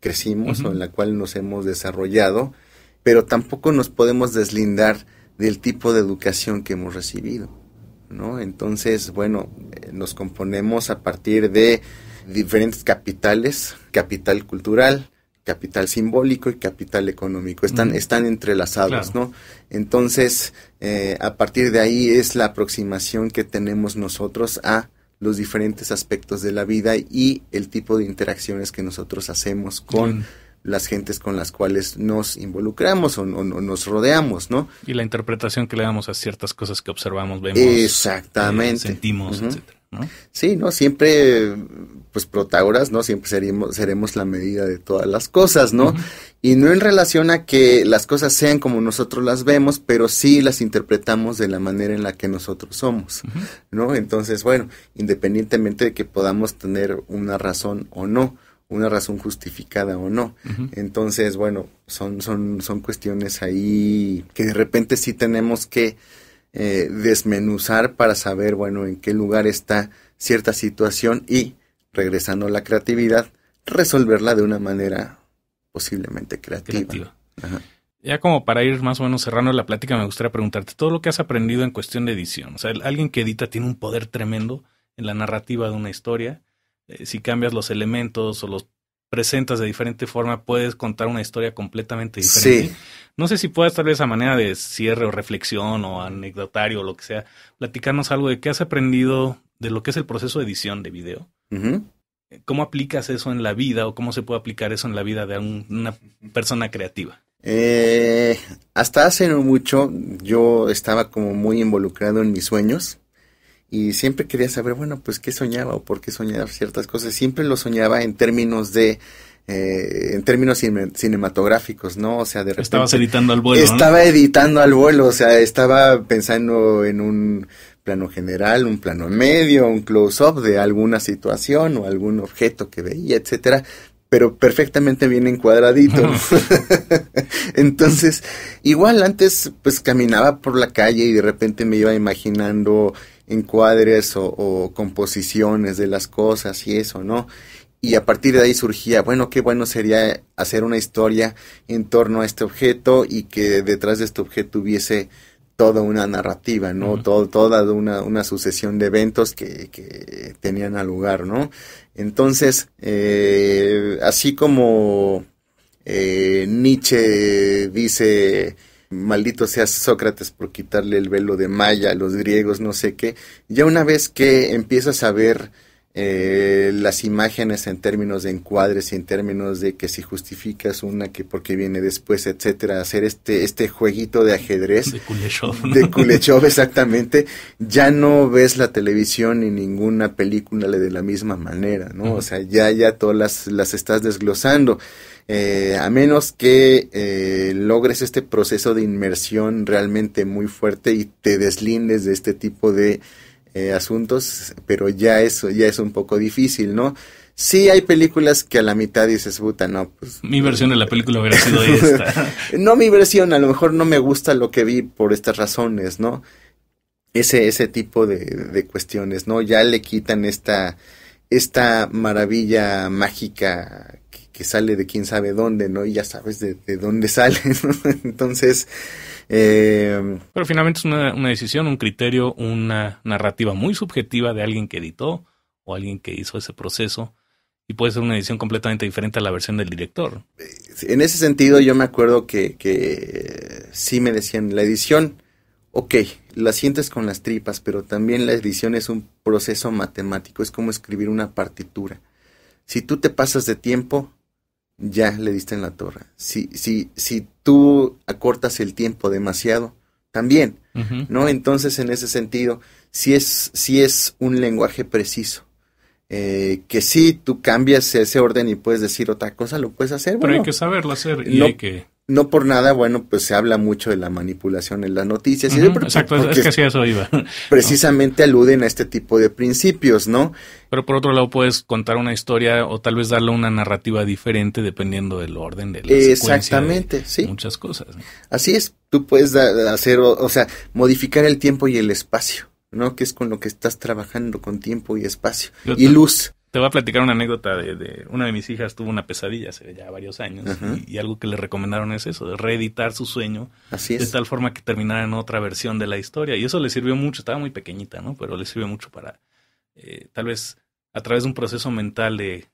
S2: crecimos o en la cual nos hemos desarrollado pero tampoco nos podemos deslindar del tipo de educación que hemos recibido. ¿no? Entonces, bueno, eh, nos componemos a partir de diferentes capitales, capital cultural, capital simbólico y capital económico. Están, están entrelazados, ¿no? Entonces, eh, a partir de ahí es la aproximación que tenemos nosotros a los diferentes aspectos de la vida y el tipo de interacciones que nosotros hacemos con las gentes con las cuales nos involucramos o, nos rodeamos, ¿no?
S1: Y la interpretación que le damos a ciertas cosas que observamos, vemos, eh,
S2: Exactamente. sentimos, etcétera. Sí, ¿no? Siempre, pues protagoras, ¿no? Siempre seremos, la medida de todas las cosas, ¿no? Y no en relación a que las cosas sean como nosotros las vemos, pero sí las interpretamos de la manera en la que nosotros somos, ¿no? Entonces, bueno, independientemente de que podamos tener una razón o no, una razón justificada o no. Entonces, bueno, son, son, son cuestiones ahí que de repente sí tenemos que eh, desmenuzar para saber, bueno, en qué lugar está cierta situación y, regresando a la creatividad, resolverla de una manera posiblemente creativa.
S1: Ya como para ir más o menos cerrando la plática, me gustaría preguntarte, todo lo que has aprendido en cuestión de edición, o sea, alguien que edita tiene un poder tremendo en la narrativa de una historia, eh, si cambias los elementos o los presentas de diferente forma, puedes contar una historia completamente diferente. No sé si puedas, tal vez a manera de cierre o reflexión o anecdotario o lo que sea, platicarnos algo de qué has aprendido de lo que es el proceso de edición de video. Eh, ¿Cómo aplicas eso en la vida o cómo se puede aplicar eso en la vida de una persona creativa?
S2: Eh, hasta hace mucho yo estaba como muy involucrado en mis sueños y siempre quería saber, bueno, pues qué soñaba o por qué soñaba ciertas cosas. Siempre lo soñaba en términos de, eh, en términos cinematográficos, ¿no? O sea, de repente... Estabas editando al vuelo. Estaba editando al vuelo, o sea, estaba pensando en un plano general, un plano medio, un close-up de alguna situación o algún objeto que veía, etcétera, pero perfectamente bien encuadradito. (laughs) (laughs) Entonces, igual antes pues caminaba por la calle y de repente me iba imaginando encuadres o, composiciones de las cosas y eso, ¿no? Y a partir de ahí surgía, bueno, qué bueno sería hacer una historia en torno a este objeto y que detrás de este objeto hubiese toda una narrativa, ¿no? toda una, sucesión de eventos que, tenían a lugar, ¿no? Entonces, eh, así como eh, Nietzsche dice maldito sea Sócrates por quitarle el velo de Maya a los griegos, no sé qué. Ya una vez que empiezas a ver eh, las imágenes en términos de encuadres y en términos de que si justificas una que porque viene después, etcétera, hacer este, este jueguito de ajedrez. De Kuleshov. De exactamente. Ya no ves la televisión ni ninguna película de la misma manera, ¿no? O sea, ya, ya todas las, las estás desglosando. Eh, a menos que eh, logres este proceso de inmersión realmente muy fuerte y te deslindes de este tipo de eh, asuntos, pero ya eso ya es un poco difícil, ¿no? Sí hay películas que a la mitad dices, puta, no,
S1: pues... Mi versión de la película hubiera sido (laughs) esta.
S2: no mi versión, a lo mejor no me gusta lo que vi por estas razones, ¿no? Ese, ese tipo de cuestiones, ¿no? Ya le quitan esta esta maravilla mágica que, sale de quién sabe dónde, ¿no? Y ya sabes de, dónde (laughs) sale, ¿no? Entonces... Em,
S1: Pero finalmente es una, decisión, un criterio, una narrativa muy subjetiva de alguien que editó o alguien que hizo ese proceso. Y puede ser una edición completamente diferente a la versión del director. Eh,
S2: en ese sentido, yo me acuerdo que, que sí me decían, la edición ok, la sientes con las tripas, pero también la edición es un proceso matemático, es como escribir una partitura. Si tú te pasas de tiempo, ya le diste en la torre. Si, si, si tú acortas el tiempo demasiado, también, ¿no? Entonces, en ese sentido, si es, si es un lenguaje preciso, eh, que si tú cambias ese orden y puedes decir otra cosa, lo puedes hacer. Pero hay que
S1: saberlo hacer y no, que...
S2: No por nada, bueno, pues se habla mucho de la manipulación en las noticias. exacto, es que así eso iba. (laughs) precisamente aluden a este tipo de principios, ¿no?
S1: Pero por otro lado puedes contar una historia o tal vez darle una narrativa diferente dependiendo del orden de la Exactamente,
S2: secuencia sí. Muchas cosas. Así es, tú puedes hacer, o sea, modificar el tiempo y el espacio. ¿no? Que es con lo que estás trabajando con tiempo y espacio y luz.
S1: Te voy a platicar una anécdota de, de, una de mis hijas tuvo una pesadilla hace ya varios años y, algo que le recomendaron es eso, de reeditar su sueño Así de tal forma que terminara en otra versión de la historia y eso le sirvió mucho, estaba muy pequeñita, ¿no? Pero le sirvió mucho para eh, tal vez a través de un proceso mental de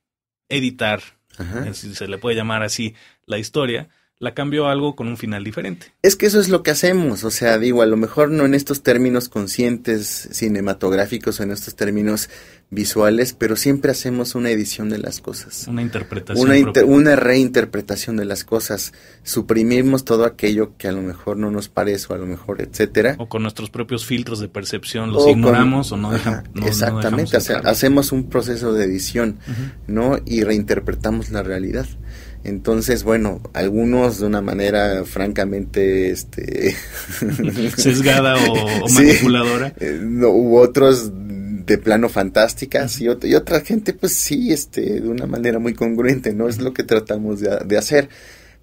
S1: editar, eh, si se le puede llamar así, la historia, la cambio algo con un final diferente.
S2: Es que eso es lo que hacemos, o sea, digo, a lo mejor no en estos términos conscientes cinematográficos o en estos términos visuales, pero siempre hacemos una edición de las cosas. Una
S1: interpretación. Una,
S2: reinterpretación de las cosas. Suprimimos todo aquello que a lo mejor no nos parece o a lo mejor, etcétera.
S1: O con nuestros propios filtros de percepción los ignoramos o no, dejamos, Exactamente, o sea,
S2: hacemos un proceso de edición, ¿no? Y reinterpretamos la realidad. Entonces, bueno, algunos de una manera francamente este (laughs) sesgada o, (laughs) manipuladora. Eh, u otros de plano fantásticas y, otra gente pues sí, este de una manera muy congruente, no es lo que tratamos de hacer.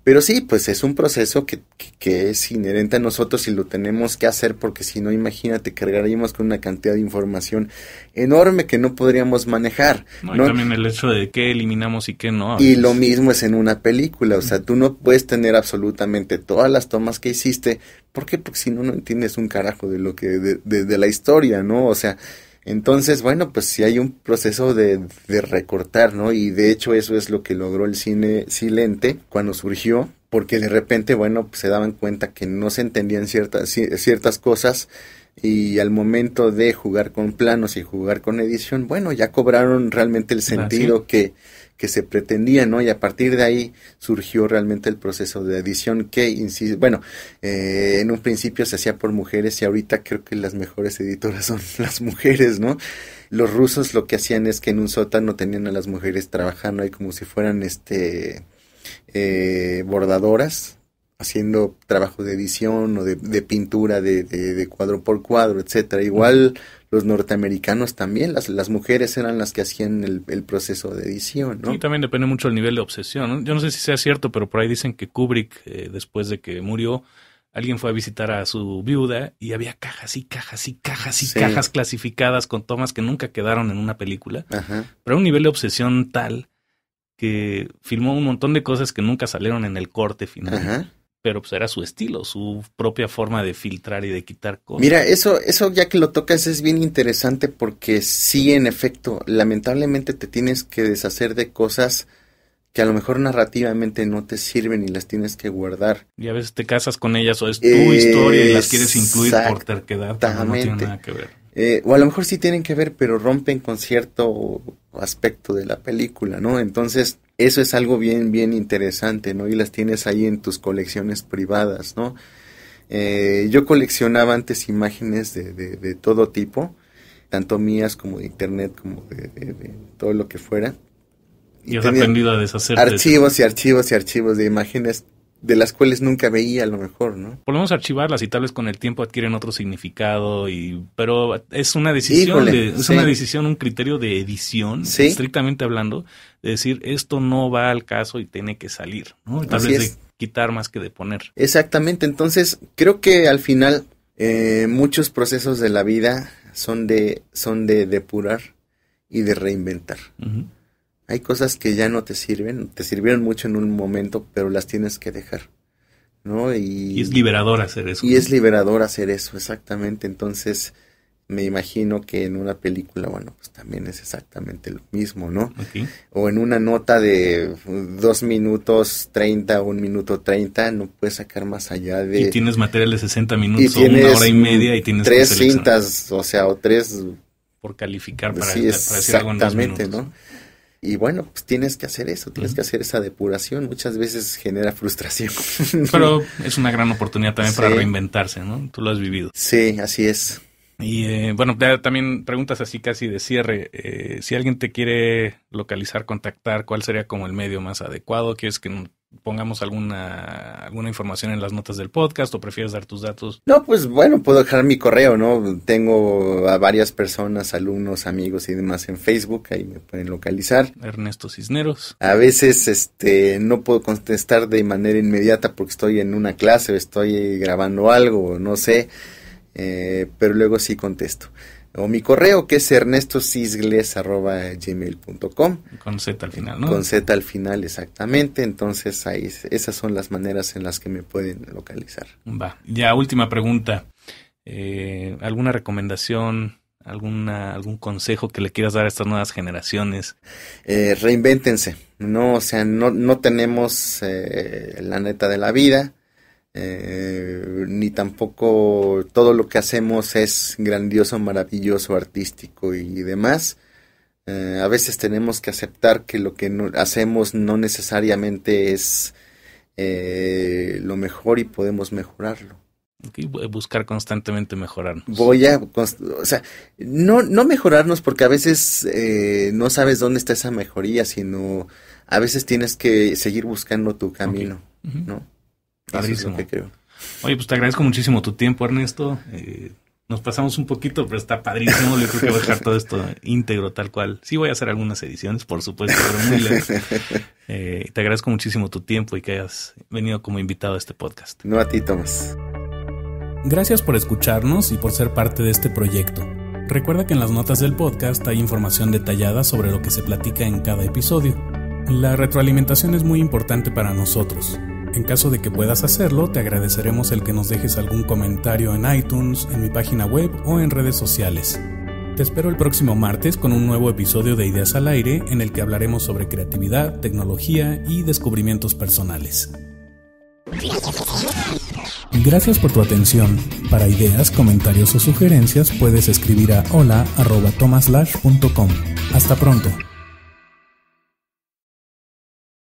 S2: Pero sí, pues es un proceso que, que, es inherente a nosotros y lo tenemos que hacer porque si no, imagínate, cargaríamos con una cantidad de información enorme que no podríamos manejar. No, Y también
S1: el hecho de qué eliminamos y qué no. Y lo
S2: mismo es en una película, o sea, mm. tú no puedes tener absolutamente todas las tomas que hiciste. ¿Por qué? Porque si no, no entiendes un carajo de lo que, de, de la historia, ¿no? O sea, entonces, bueno, pues sí hay un proceso de, de, recortar, ¿no? Y de hecho eso es lo que logró el cine silente cuando surgió, porque de repente, bueno, pues se daban cuenta que no se entendían ciertas, ciertas cosas y al momento de jugar con planos y jugar con edición, bueno, ya cobraron realmente el ah, sentido que que se pretendía, ¿no? Y a partir de ahí surgió realmente el proceso de edición que, bueno, eh, en un principio se hacía por mujeres y ahorita creo que las mejores editoras (laughs) son las mujeres, ¿no? Los rusos lo que hacían es que en un sótano tenían a las mujeres trabajando ahí como si fueran, este, eh, bordadoras, haciendo trabajo de edición o de, pintura de, de, cuadro por cuadro, etcétera. Igual los norteamericanos también, las, las mujeres eran las que hacían el, el proceso de edición, ¿no? Sí,
S1: también depende mucho del nivel de obsesión, Yo no sé si sea cierto, pero por ahí dicen que Kubrick, eh, después de que murió, alguien fue a visitar a su viuda y había cajas y cajas y cajas y cajas clasificadas con tomas que nunca quedaron en una película, pero un nivel de obsesión tal que filmó un montón de cosas que nunca salieron en el corte final. Ajá pero pues era su estilo, su propia forma de filtrar y de quitar cosas. Mira,
S2: eso, eso ya que lo tocas es bien interesante porque sí, en efecto, lamentablemente te tienes que deshacer de cosas que a lo mejor narrativamente no te sirven y las tienes que guardar.
S1: Y a veces te casas con ellas o es tu historia y las quieres incluir por
S2: terquedad. No tiene nada que ver. Eh, o a lo mejor sí tienen que ver, pero rompen con cierto aspecto de la película, ¿no? Entonces, eso es algo bien, bien interesante, ¿no? Y las tienes ahí en tus colecciones privadas, ¿no? Eh, yo coleccionaba antes imágenes de, todo tipo, tanto mías como de internet, como de, todo lo que fuera.
S1: Y, has aprendido a deshacerte. Archivos
S2: y archivos y archivos de imágenes de las cuales nunca veía a lo mejor, ¿no?
S1: Podemos archivarlas y tal vez con el tiempo adquieren otro significado y pero es una decisión, es una decisión, un criterio de edición, estrictamente hablando, de decir esto no va al caso y tiene que salir, ¿no? Tal vez de quitar más que de
S2: poner. Exactamente, entonces creo que al final eh, muchos procesos de la vida son de son de depurar y de reinventar. Hay cosas que ya no te sirven, te sirvieron mucho en un momento, pero las tienes que dejar. ¿no? Y, es liberador hacer eso. Y es liberador hacer eso, exactamente. Entonces, me imagino que en una película, bueno, pues también es exactamente lo mismo, ¿no? O en una nota de dos minutos treinta, un minuto treinta, no puedes sacar más allá de... Y tienes
S1: material de 60 minutos una hora y media y tienes... Tres
S2: cintas, o sea, o tres... Por calificar pues para, decir algo en ¿no? Y bueno, pues tienes que hacer eso, tienes que hacer esa depuración. Muchas veces genera frustración.
S1: (laughs) Pero es una gran oportunidad también para reinventarse, ¿no? Tú lo has vivido. Sí, así es. Y eh, bueno, también preguntas así casi de cierre. Eh, si alguien te quiere localizar, contactar, ¿cuál sería como el medio más adecuado? ¿Quieres que pongamos alguna, alguna información en las notas del podcast o prefieres dar tus datos?
S2: No, pues bueno, puedo dejar mi correo, ¿no? Tengo a varias personas, alumnos, amigos y demás en Facebook, ahí me pueden localizar.
S1: Ernesto Cisneros.
S2: A veces este no puedo contestar de manera inmediata porque estoy en una clase o estoy grabando algo, no sé, eh, pero luego sí contesto o mi correo que es ernestosisgles.com Con Z al final, ¿no? Con Z al final, exactamente. Entonces, ahí, esas son las maneras en las que me pueden localizar.
S1: Va. Ya, última pregunta. Eh, ¿Alguna recomendación, alguna, algún consejo que le quieras dar a estas nuevas generaciones?
S2: Eh, reinvéntense. No, o sea, no, no tenemos eh, la neta de la vida eh, ni tampoco todo lo que hacemos es grandioso, maravilloso, artístico y, demás. Eh, a veces tenemos que aceptar que lo que hacemos no necesariamente es eh, lo mejor y podemos mejorarlo.
S1: buscar constantemente mejorarnos.
S2: Voy a, o sea, no, no mejorarnos porque a veces eh, no sabes dónde está esa mejoría, sino a veces tienes que seguir buscando tu camino, ¿no? Padrísimo.
S1: Oye, pues te agradezco muchísimo tu tiempo, Ernesto. Eh, nos pasamos un poquito, pero está padrísimo. Yo creo que voy a dejar todo esto íntegro, tal cual. Sí, voy a hacer algunas ediciones, por supuesto, (laughs) eh, te agradezco muchísimo tu tiempo y que hayas venido como invitado
S2: a este podcast. No a ti, Tomás.
S1: Gracias por escucharnos y por ser parte de este proyecto. Recuerda que en las notas del podcast hay información detallada sobre lo que se platica en cada episodio. La retroalimentación es muy importante para nosotros. En caso de que puedas hacerlo, te agradeceremos el que nos dejes algún comentario en iTunes, en mi página web o en redes sociales. Te espero el próximo martes con un nuevo episodio de Ideas al Aire en el que hablaremos sobre creatividad, tecnología y descubrimientos personales. Gracias por tu atención. Para ideas, comentarios o sugerencias puedes escribir a hola.tomaslash.com. Hasta pronto.